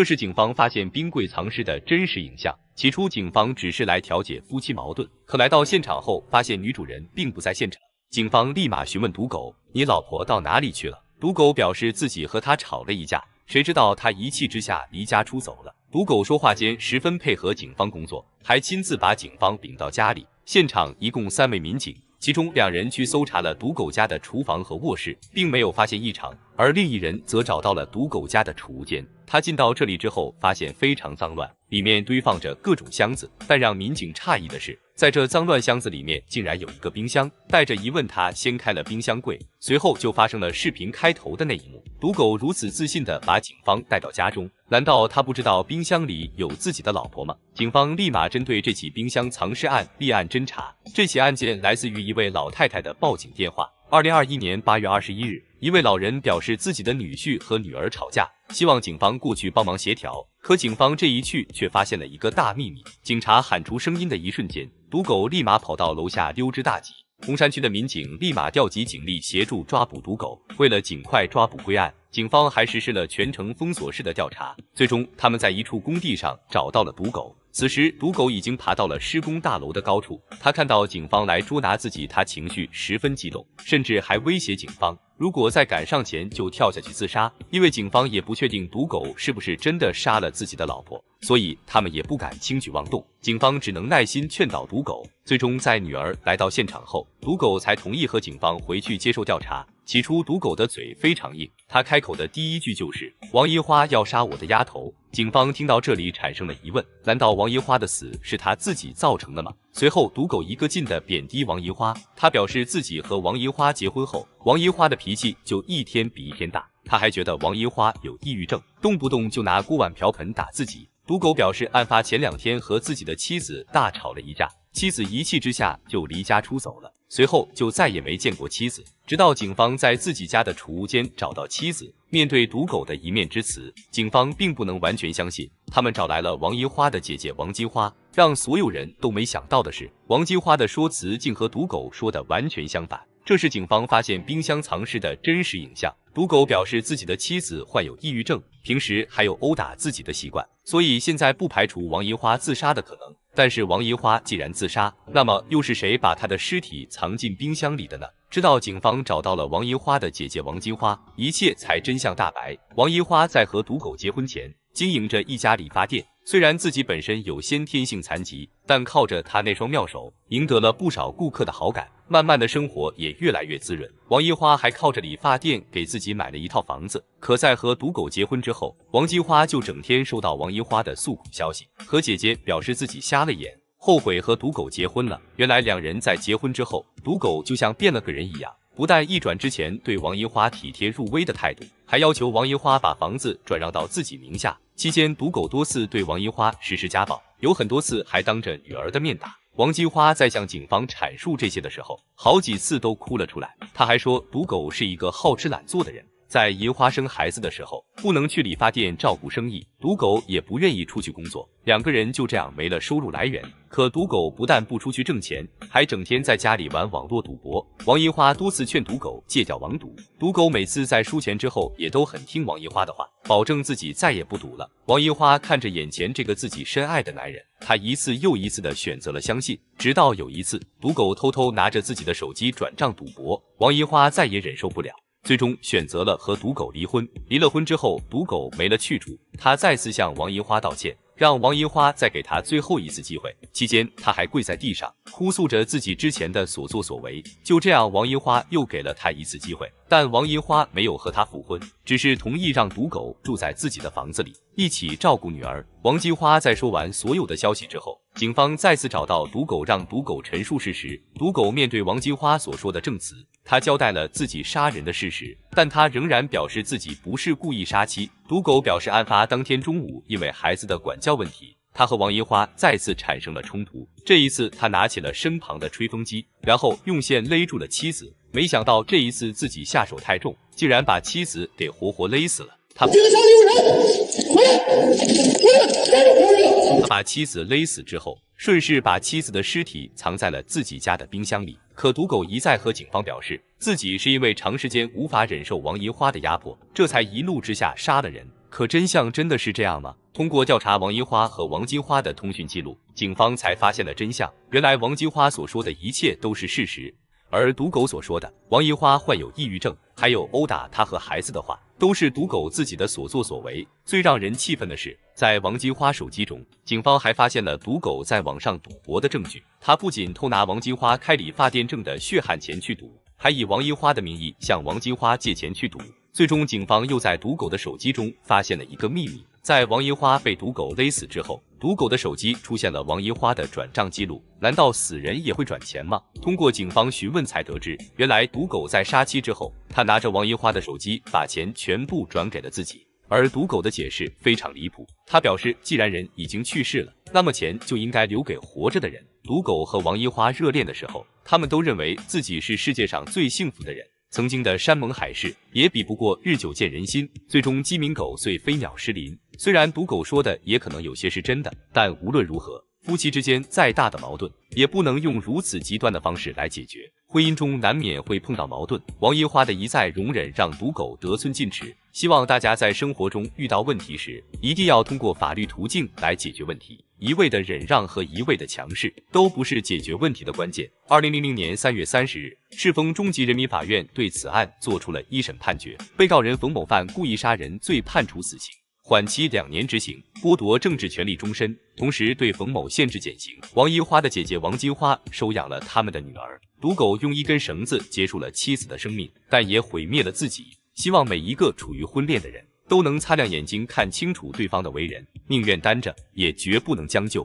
这是警方发现冰柜藏尸的真实影像。起初，警方只是来调解夫妻矛盾，可来到现场后，发现女主人并不在现场。警方立马询问毒狗：“你老婆到哪里去了？”毒狗表示自己和他吵了一架，谁知道他一气之下离家出走了。毒狗说话间十分配合警方工作，还亲自把警方领到家里。现场一共三位民警，其中两人去搜查了毒狗家的厨房和卧室，并没有发现异常。而另一人则找到了赌狗家的储物间，他进到这里之后，发现非常脏乱，里面堆放着各种箱子。但让民警诧异的是，在这脏乱箱子里面竟然有一个冰箱。带着疑问，他掀开了冰箱柜，随后就发生了视频开头的那一幕：赌狗如此自信的把警方带到家中，难道他不知道冰箱里有自己的老婆吗？警方立马针对这起冰箱藏尸案立案侦查。这起案件来自于一位老太太的报警电话。二零二一年八月二十一日，一位老人表示自己的女婿和女儿吵架，希望警方过去帮忙协调。可警方这一去，却发现了一个大秘密。警察喊出声音的一瞬间，赌狗立马跑到楼下溜之大吉。洪山区的民警立马调集警力协助抓捕赌狗。为了尽快抓捕归案，警方还实施了全程封锁式的调查。最终，他们在一处工地上找到了赌狗。此时，赌狗已经爬到了施工大楼的高处。他看到警方来捉拿自己，他情绪十分激动，甚至还威胁警方：如果再敢上前，就跳下去自杀。因为警方也不确定赌狗是不是真的杀了自己的老婆，所以他们也不敢轻举妄动。警方只能耐心劝导赌狗。最终，在女儿来到现场后，赌狗才同意和警方回去接受调查。起初，赌狗的嘴非常硬，他开口的第一句就是王银花要杀我的丫头。警方听到这里产生了疑问：难道王银花的死是他自己造成的吗？随后，赌狗一个劲的贬低王银花，他表示自己和王银花结婚后，王银花的脾气就一天比一天大。他还觉得王银花有抑郁症，动不动就拿锅碗瓢盆打自己。赌狗表示，案发前两天和自己的妻子大吵了一架。妻子一气之下就离家出走了，随后就再也没见过妻子。直到警方在自己家的储物间找到妻子，面对赌狗的一面之词，警方并不能完全相信。他们找来了王银花的姐姐王金花，让所有人都没想到的是，王金花的说辞竟和赌狗说的完全相反。这是警方发现冰箱藏尸的真实影像。赌狗表示自己的妻子患有抑郁症，平时还有殴打自己的习惯，所以现在不排除王银花自杀的可能。但是王银花既然自杀，那么又是谁把她的尸体藏进冰箱里的呢？直到警方找到了王银花的姐姐王金花，一切才真相大白。王银花在和赌狗结婚前，经营着一家理发店。虽然自己本身有先天性残疾，但靠着他那双妙手，赢得了不少顾客的好感，慢慢的生活也越来越滋润。王一花还靠着理发店给自己买了一套房子。可在和赌狗结婚之后，王金花就整天收到王一花的诉苦消息，和姐姐表示自己瞎了眼，后悔和赌狗结婚了。原来两人在结婚之后，赌狗就像变了个人一样。不但一转之前对王银花体贴入微的态度，还要求王银花把房子转让到自己名下。期间，赌狗多次对王银花实施家暴，有很多次还当着女儿的面打。王金花在向警方阐述这些的时候，好几次都哭了出来。他还说，赌狗是一个好吃懒做的人。在银花生孩子的时候，不能去理发店照顾生意，赌狗也不愿意出去工作，两个人就这样没了收入来源。可赌狗不但不出去挣钱，还整天在家里玩网络赌博。王银花多次劝赌狗戒掉网赌，赌狗每次在输钱之后也都很听王银花的话，保证自己再也不赌了。王银花看着眼前这个自己深爱的男人，他一次又一次的选择了相信，直到有一次，赌狗偷偷拿着自己的手机转账赌博，王银花再也忍受不了。最终选择了和赌狗离婚。离了婚之后，赌狗没了去处。他再次向王银花道歉，让王银花再给他最后一次机会。期间，他还跪在地上哭诉着自己之前的所作所为。就这样，王银花又给了他一次机会，但王银花没有和他复婚，只是同意让赌狗住在自己的房子里，一起照顾女儿。王金花在说完所有的消息之后。警方再次找到赌狗，让赌狗陈述事实。赌狗面对王金花所说的证词，他交代了自己杀人的事实，但他仍然表示自己不是故意杀妻。赌狗表示，案发当天中午，因为孩子的管教问题，他和王银花再次产生了冲突。这一次，他拿起了身旁的吹风机，然后用线勒住了妻子。没想到这一次自己下手太重，竟然把妻子给活活勒死了。他。他把妻子勒死之后，顺势把妻子的尸体藏在了自己家的冰箱里。可赌狗一再和警方表示，自己是因为长时间无法忍受王银花的压迫，这才一怒之下杀了人。可真相真的是这样吗？通过调查王银花和王金花的通讯记录，警方才发现了真相。原来王金花所说的一切都是事实，而赌狗所说的王银花患有抑郁症。还有殴打他和孩子的话，都是赌狗自己的所作所为。最让人气愤的是，在王金花手机中，警方还发现了赌狗在网上赌博的证据。他不仅偷拿王金花开理发店挣的血汗钱去赌，还以王银花的名义向王金花借钱去赌。最终，警方又在赌狗的手机中发现了一个秘密。在王银花被赌狗勒死之后，赌狗的手机出现了王银花的转账记录。难道死人也会转钱吗？通过警方询问才得知，原来赌狗在杀妻之后，他拿着王银花的手机把钱全部转给了自己。而赌狗的解释非常离谱，他表示，既然人已经去世了，那么钱就应该留给活着的人。赌狗和王银花热恋的时候，他们都认为自己是世界上最幸福的人。曾经的山盟海誓也比不过日久见人心，最终鸡鸣狗碎，飞鸟失林。虽然赌狗说的也可能有些是真的，但无论如何，夫妻之间再大的矛盾也不能用如此极端的方式来解决。婚姻中难免会碰到矛盾，王银花的一再容忍让赌狗得寸进尺。希望大家在生活中遇到问题时，一定要通过法律途径来解决问题。一味的忍让和一味的强势都不是解决问题的关键。二零零零年三月三十日，赤峰中级人民法院对此案作出了一审判决，被告人冯某犯故意杀人罪，判处死刑。缓期两年执行，剥夺政治权利终身，同时对冯某限制减刑。王一花的姐姐王金花收养了他们的女儿。赌狗用一根绳子结束了妻子的生命，但也毁灭了自己。希望每一个处于婚恋的人，都能擦亮眼睛，看清楚对方的为人，宁愿单着，也绝不能将就。